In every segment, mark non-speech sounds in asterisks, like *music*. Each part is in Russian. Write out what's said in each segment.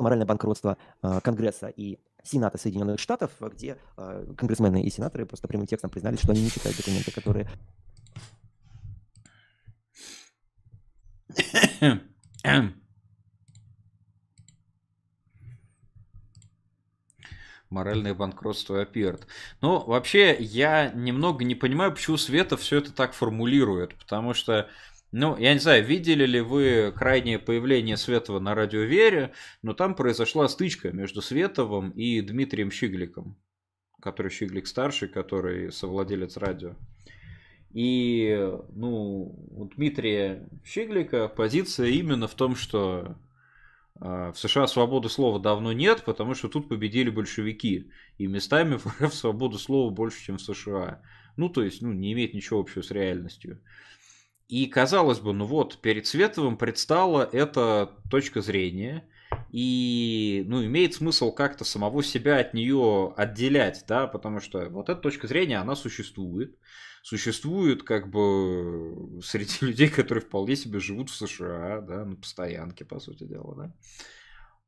моральное банкротство а, Конгресса и Сената Соединенных Штатов, где а, конгрессмены и сенаторы просто прямым текстом признались, что они не читают документы, которые... Моральное банкротство Аперт. Но ну, вообще я немного не понимаю, почему Света все это так формулирует, потому что ну, я не знаю, видели ли вы крайнее появление Светова на радиовере? но там произошла стычка между Световым и Дмитрием Щигликом, который Щиглик старший, который совладелец радио. И, ну, у Дмитрия Щиглика позиция именно в том, что а, в США свободы слова давно нет, потому что тут победили большевики. И местами в РФ *laughs* свободу слова больше, чем в США. Ну, то есть, ну, не имеет ничего общего с реальностью. И казалось бы, ну вот, перед Световым предстала эта точка зрения, и ну, имеет смысл как-то самого себя от нее отделять, да, потому что вот эта точка зрения, она существует, существует как бы среди *laughs* людей, которые вполне себе живут в США, да, на постоянке, по сути дела, да.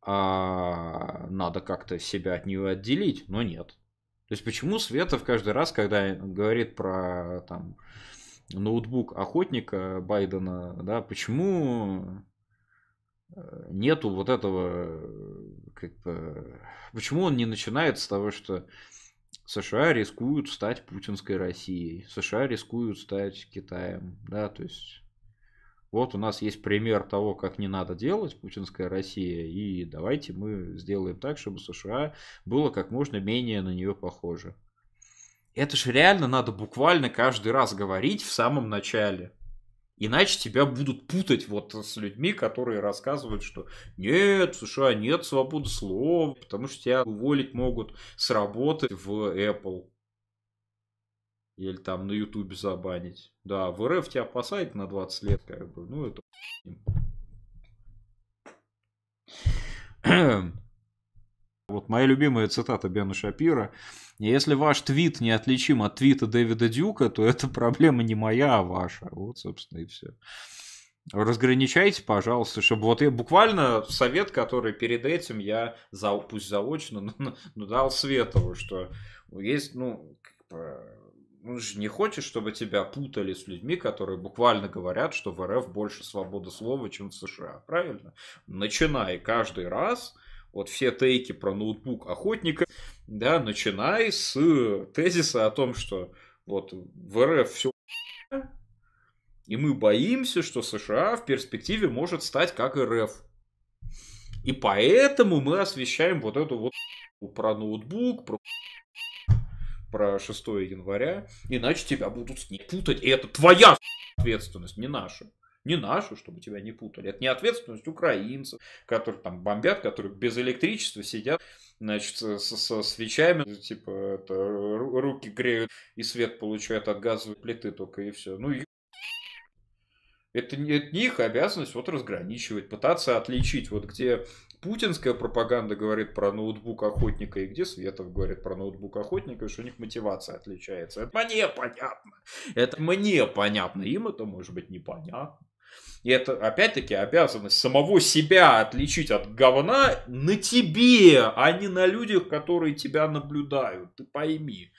А надо как-то себя от нее отделить, но нет. То есть почему Светов каждый раз, когда говорит про там ноутбук охотника Байдена, да, почему э, нету вот этого, э, как бы, почему он не начинает с того, что США рискуют стать путинской Россией, США рискуют стать Китаем, да, то есть вот у нас есть пример того, как не надо делать путинская Россия, и давайте мы сделаем так, чтобы США было как можно менее на нее похоже. Это же реально надо буквально каждый раз говорить в самом начале. Иначе тебя будут путать вот с людьми, которые рассказывают, что нет, в США а нет свободы слова, потому что тебя уволить могут с работы в Apple. Или там на Ютубе забанить. Да, в РФ тебя посадят на 20 лет, как бы, ну это... *clears throat* Вот моя любимая цитата Бена Шапира. Если ваш твит не отличим от твита Дэвида Дюка, то это проблема не моя, а ваша. Вот, собственно, и все. Разграничайте, пожалуйста, чтобы вот я буквально совет, который перед этим я, за, пусть заочно, но, но дал Светову, что есть, ну, ну, же не хочешь, чтобы тебя путали с людьми, которые буквально говорят, что в РФ больше свободы слова, чем в США, правильно? Начинай каждый раз, вот все тейки про ноутбук охотника, да, начинай с э, тезиса о том, что вот в РФ все и мы боимся, что США в перспективе может стать как РФ. И поэтому мы освещаем вот эту вот про ноутбук, про про 6 января, иначе тебя будут с ней путать, и это твоя ответственность, не наша. Не нашу, чтобы тебя не путали. Это не ответственность украинцев, которые там бомбят, которые без электричества сидят, значит, со, со свечами, типа, это, руки греют и свет получают от газовой плиты только и все. Ну, Это, это не их обязанность вот разграничивать, пытаться отличить, вот где путинская пропаганда говорит про ноутбук охотника и где Светов говорит про ноутбук охотника, что у них мотивация отличается. Это мне понятно. Это мне понятно. Им это может быть непонятно. И это, опять-таки, обязанность самого себя отличить от говна на тебе, а не на людях, которые тебя наблюдают. Ты пойми.